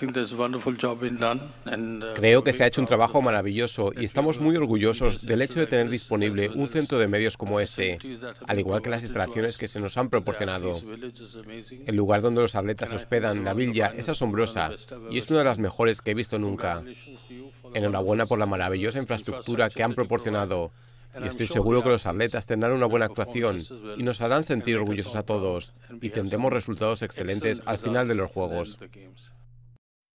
Uh, Creo que se ha hecho un trabajo maravilloso y estamos muy orgullosos del hecho de tener disponible un centro de medios como este, al igual que las instalaciones que se nos han proporcionado. El lugar donde los atletas hospedan, la villa, es asombrosa y es una de las mejores que he visto nunca. Enhorabuena por la maravillosa infraestructura que han proporcionado y estoy seguro que los atletas tendrán una buena actuación y nos harán sentir orgullosos a todos y tendremos resultados excelentes al final de los Juegos.